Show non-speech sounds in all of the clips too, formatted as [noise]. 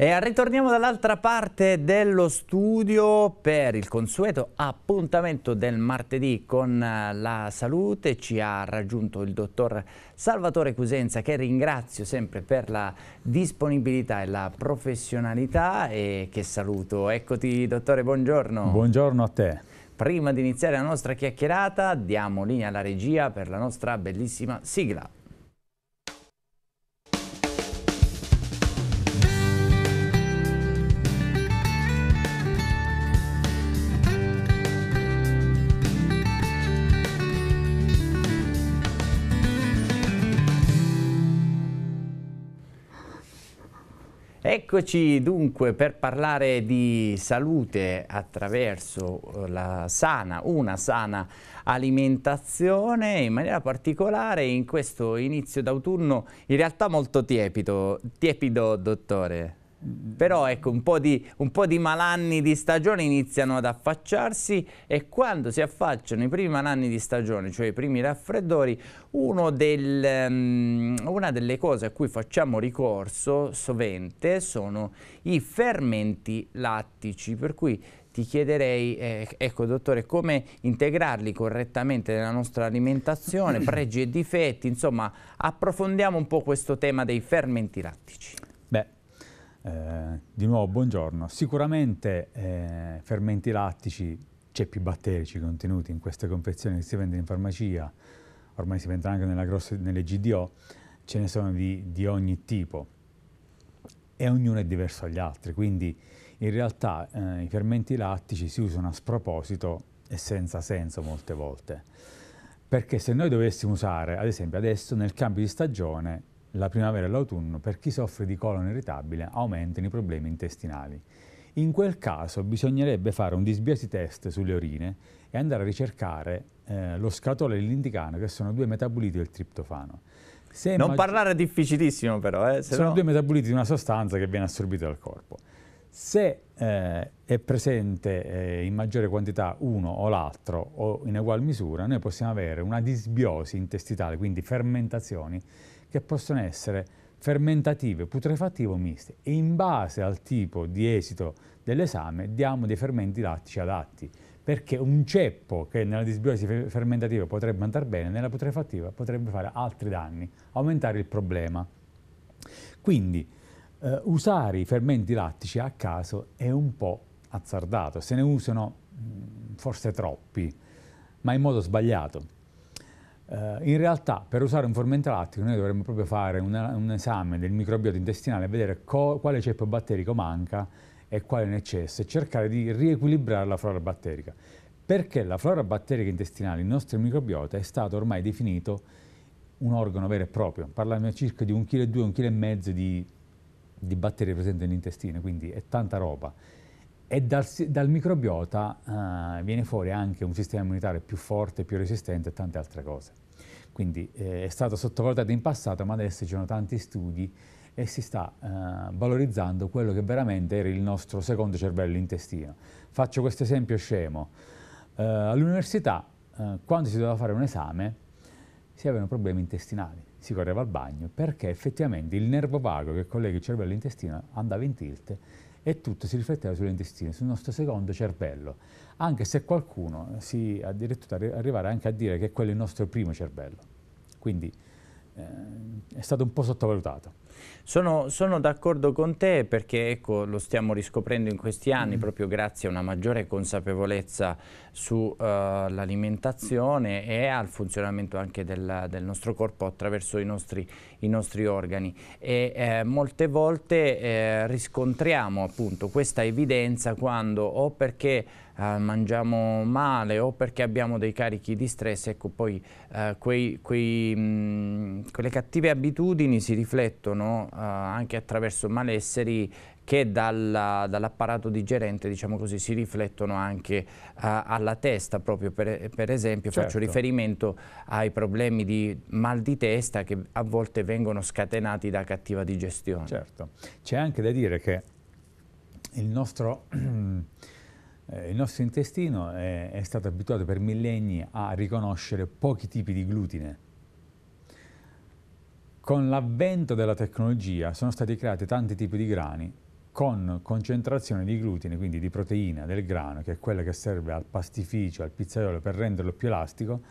E ritorniamo dall'altra parte dello studio per il consueto appuntamento del martedì con eh, la salute. Ci ha raggiunto il dottor Salvatore Cusenza che ringrazio sempre per la disponibilità e la professionalità e che saluto. Eccoti dottore, buongiorno. Buongiorno a te. Prima di iniziare la nostra chiacchierata diamo linea alla regia per la nostra bellissima sigla. Eccoci dunque per parlare di salute attraverso eh, la sana, una sana alimentazione, in maniera particolare in questo inizio d'autunno, in realtà molto tiepido, tiepido dottore però ecco un po, di, un po, di, malanni di stagione iniziano ad affacciarsi e quando si affacciano i primi malanni di stagione, cioè i primi raffreddori, del, um, una delle cose a cui facciamo ricorso sovente sono i fermenti lattici, per cui ti chiederei, eh, ecco dottore, come integrarli correttamente nella nostra alimentazione, [clears throat] pregi e difetti, insomma approfondiamo un po' questo tema dei fermenti lattici. Eh, di nuovo buongiorno. Sicuramente eh, fermenti lattici, ceppi batterici contenuti in queste confezioni che si vendono in farmacia, ormai si vendono anche grossa, nelle GDO, ce ne sono di, di, ogni tipo e ognuno è diverso dagli altri, quindi in realtà eh, i fermenti lattici si usano a sproposito e senza senso molte volte. Perché se noi dovessimo usare, ad esempio adesso nel cambio di stagione, la primavera e l'autunno, per chi soffre di colon irritabile aumentano i problemi intestinali. In quel caso bisognerebbe fare un disbiosi test sulle urine e andare a ricercare eh, lo scatolo e l'indicano, che sono due metaboliti del triptofano. Se non parlare è difficilissimo però. Eh, sono no... due metaboliti di una sostanza che viene assorbita dal corpo. Se eh, è presente eh, in maggiore quantità uno o l'altro o in ugual misura, noi possiamo avere una disbiosi intestinale, quindi fermentazioni che possono essere fermentative, putrefattive o miste e in base al tipo di esito dell'esame diamo dei fermenti lattici adatti perché un ceppo che nella disbiosi fermentativa potrebbe andare bene, nella putrefattiva potrebbe fare altri danni, aumentare il problema. Quindi eh, usare i fermenti lattici a caso è un po' azzardato, se ne usano mm, forse troppi, ma in modo sbagliato. Uh, in realtà per usare un lattico noi dovremmo proprio fare una, un esame del microbiota intestinale e vedere quale ceppo batterico manca e quale in eccesso e cercare di riequilibrare la flora batterica. Perché la flora batterica intestinale, il nostro microbiota, è stato ormai definito un organo vero e proprio. Parliamo circa di 1,2-1,5 kg di, di batteri presenti nell'intestino, quindi è tanta roba e dal, dal microbiota eh, viene fuori anche un sistema immunitario più forte, più resistente e tante altre cose. Quindi eh, è stato sottovalutato in passato, ma adesso ci sono tanti studi e si sta eh, valorizzando quello che veramente era il nostro secondo cervello intestino. Faccio questo esempio scemo. Eh, all'università, eh, quando si doveva fare un esame, si avevano problemi intestinali, si correva al bagno, perché effettivamente il nervo vago che collega il cervello e l'intestino andava in tilt e tutto si rifletteva sull'intestino, sul nostro secondo cervello, anche se qualcuno si addirittura arrivare anche a dire che quello è il nostro primo cervello. Quindi eh, è stato un po' sottovalutato. Sono, sono d'accordo con te perché ecco, lo stiamo riscoprendo in questi anni mm. proprio grazie a una maggiore consapevolezza sull'alimentazione eh, uh, e al funzionamento anche del, del, nostro corpo attraverso i nostri, i nostri organi e eh, molte volte eh, riscontriamo appunto questa evidenza quando o perché eh, mangiamo male o perché abbiamo dei carichi di stress, ecco poi eh, quei, quei, mh, mm, quelle cattive abitudini si riflettono sono eh, anche attraverso malesseri che dall'apparato digerente diciamo così, si riflettono anche uh, alla testa, proprio per, per esempio certo. faccio riferimento ai problemi di mal di testa che a volte vengono scatenati da cattiva digestione. Certo, c'è anche da dire che il nostro, [clears throat] eh, il nostro intestino è, è stato abituato per millenni a riconoscere pochi tipi di glutine, con l'avvento della tecnologia sono stati creati tanti tipi di grani con concentrazione di glutine, quindi di proteina del grano, che è quella che serve al pastificio, al pizzaiolo per renderlo più elastico,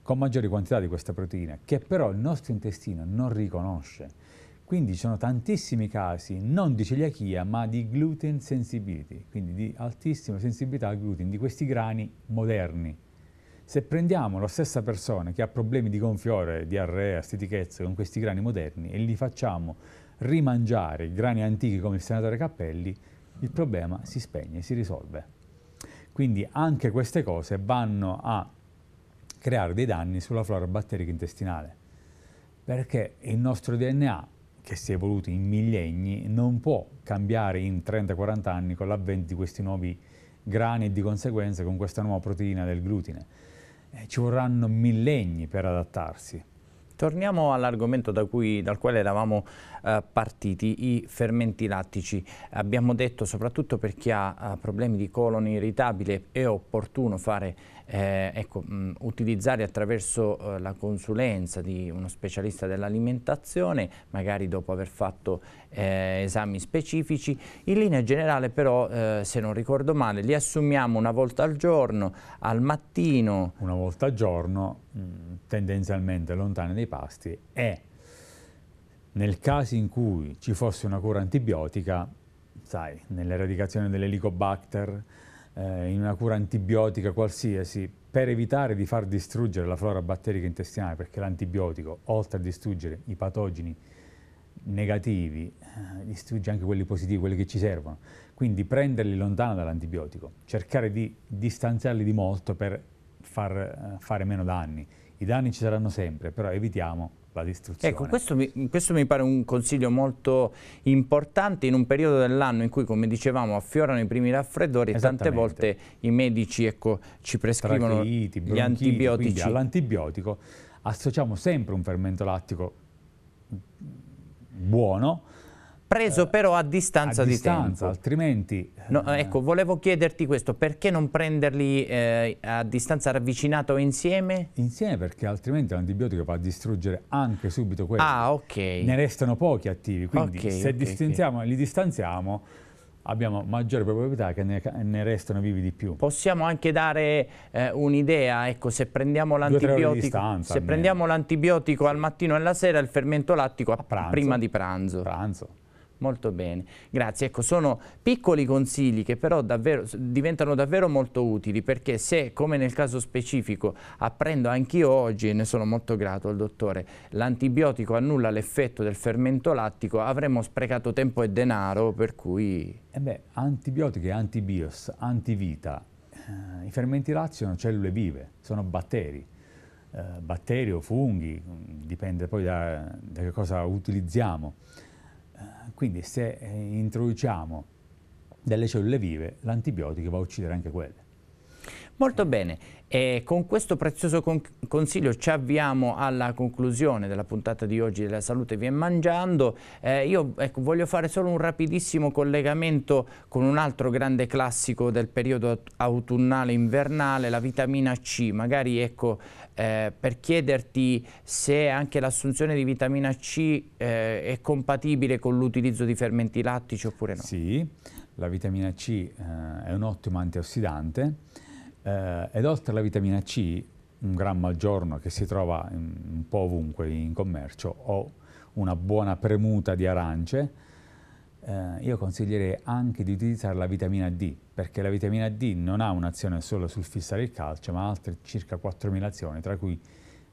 con maggiori quantità di questa proteina, che però il nostro intestino non riconosce. Quindi ci sono tantissimi casi, non di celiachia, ma di gluten sensibility, quindi di altissima sensibilità al gluten, di questi grani moderni, se prendiamo la stessa persona che ha problemi di gonfiore, diarrea, stitichezze con questi grani moderni e li facciamo rimangiare grani antichi come il senatore Cappelli, il problema si spegne, si risolve. Quindi anche queste cose vanno a creare dei danni sulla flora batterica intestinale, perché il nostro DNA, che si è evoluto in millenni, non può cambiare in 30-40 anni con l'avvento di questi nuovi grani e di conseguenza con questa nuova proteina del glutine eh, ci vorranno millenni per adattarsi. Torniamo all'argomento da dal quale eravamo eh, partiti, i fermenti lattici. Abbiamo detto soprattutto per chi ha, ha eh, problemi di colon irritabile è opportuno fare eh, ecco, mh, utilizzare attraverso eh, la consulenza di uno specialista dell'alimentazione, magari dopo aver fatto eh, esami specifici. In linea generale però, eh, se non ricordo male, li assumiamo una volta al giorno, al mattino. Una volta al giorno, mh, tendenzialmente lontani dai pasti e nel caso in cui ci fosse una cura antibiotica, sai, nell'eradicazione dell'helicobacter, eh, in una cura antibiotica qualsiasi per evitare di far distruggere la flora batterica intestinale, perché l'antibiotico, oltre a distruggere i patogeni negativi, eh, distrugge anche quelli positivi, quelli che ci servono. Quindi prenderli lontano dall'antibiotico, cercare di distanziarli di molto per far, eh, fare meno danni. I danni ci saranno sempre, però evitiamo la distruzione. Ecco, questo mi, questo mi, pare un consiglio molto importante in un periodo dell'anno in cui, come dicevamo, affiorano i primi raffreddori e tante volte i medici ecco, ci prescrivono gli antibiotici. All'antibiotico associamo sempre un fermento lattico buono, Preso eh, però a distanza, a di distanza, tempo. altrimenti... No, eh. ecco, volevo chiederti questo, perché non prenderli eh, a distanza ravvicinata o insieme? Insieme perché altrimenti l'antibiotico va a distruggere anche subito quello. Ah, ok. Ne restano pochi attivi, quindi okay, se okay, distanziamo, okay. li distanziamo abbiamo maggiore probabilità che ne, ne, restano vivi di più. Possiamo anche dare eh, un'idea, ecco, se prendiamo l'antibiotico se prendiamo l'antibiotico al mattino e alla sera, il fermento lattico a pranzo. prima di pranzo. pranzo. Molto bene, grazie. Ecco, sono piccoli consigli che però davvero, diventano davvero molto utili perché se, come nel caso specifico, apprendo anch'io oggi, e ne sono molto grato al dottore, l'antibiotico annulla l'effetto del fermento lattico, avremmo sprecato tempo e denaro, per cui... Eh beh, antibiotiche, antibios, antivita. Eh, I fermenti lattici sono cellule vive, sono batteri. Eh, batteri o funghi, mm, dipende poi da, da che cosa utilizziamo. Eh, quindi se eh, introduciamo delle cellule vive, l'antibiotico va a uccidere anche quelle. Molto bene, e con questo prezioso con consiglio ci avviamo alla conclusione della puntata di oggi della Salute Vien Mangiando. Eh, io ecco, voglio fare solo un rapidissimo collegamento con un altro grande classico del periodo autunnale-invernale, la vitamina C. Magari ecco, eh, per chiederti se anche l'assunzione di vitamina C eh, è compatibile con l'utilizzo di fermenti lattici oppure no. Sì, la vitamina C eh, è un ottimo antiossidante eh, ed oltre alla vitamina C, un grammo al giorno che si trova in, un po' ovunque in commercio, o una buona premuta di arance, eh, io consiglierei anche di utilizzare la vitamina D, perché la vitamina D non ha un'azione solo sul fissare il calcio, ma altre circa 4.000 azioni, tra cui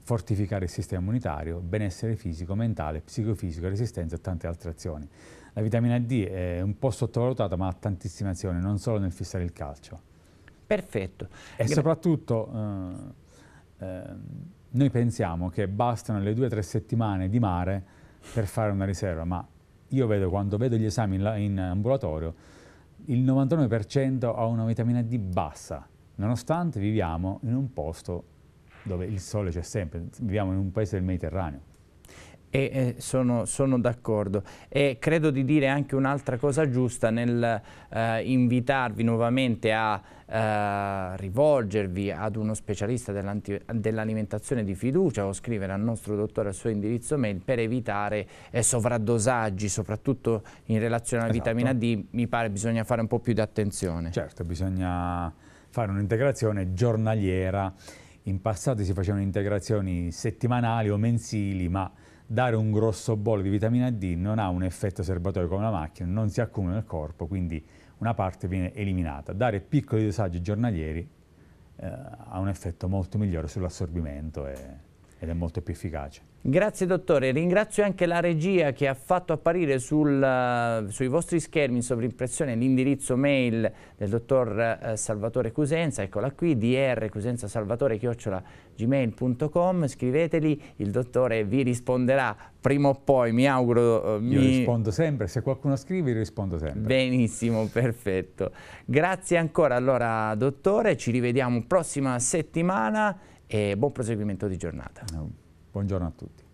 fortificare il sistema immunitario, benessere fisico, mentale, psicofisico, resistenza e tante altre azioni. La vitamina D è un po' sottovalutata, ma ha tantissime azioni, non solo nel fissare il calcio. Perfetto. E Gra soprattutto eh, eh, noi pensiamo che bastano le due o tre settimane di mare per fare una riserva, ma io vedo quando vedo gli esami in, in ambulatorio, il 99% ha una vitamina D bassa, nonostante viviamo in un posto dove il sole c'è sempre, viviamo in un paese del Mediterraneo. E eh, sono, sono d'accordo e credo di dire anche un'altra cosa giusta nel eh, invitarvi nuovamente a eh, rivolgervi ad uno specialista dell'alimentazione dell di fiducia o scrivere al nostro dottore al suo indirizzo mail per evitare eh, sovraddosaggi soprattutto in relazione alla esatto. vitamina D mi pare bisogna fare un po' più di attenzione. Certo, bisogna fare un'integrazione giornaliera in passato si facevano integrazioni settimanali o mensili ma dare un grosso bollo di vitamina D non ha un effetto serbatoio come la macchina, non si accumula nel corpo, quindi una parte viene eliminata. Dare piccoli dosaggi giornalieri eh, ha un effetto molto migliore sull'assorbimento. E ed è molto più efficace. Grazie dottore, ringrazio anche la regia che ha fatto apparire sul, eh, sui vostri schermi in sovrimpressione l'indirizzo mail del dottor eh, Salvatore Cusenza, eccola qui, drcusenzasalvatore-gmail.com, scriveteli, il dottore vi risponderà prima o poi, mi auguro. Eh, mi... Io rispondo sempre, se qualcuno scrive rispondo sempre. Benissimo, perfetto. Grazie ancora allora dottore, ci rivediamo prossima settimana e buon proseguimento di giornata. Buongiorno a tutti.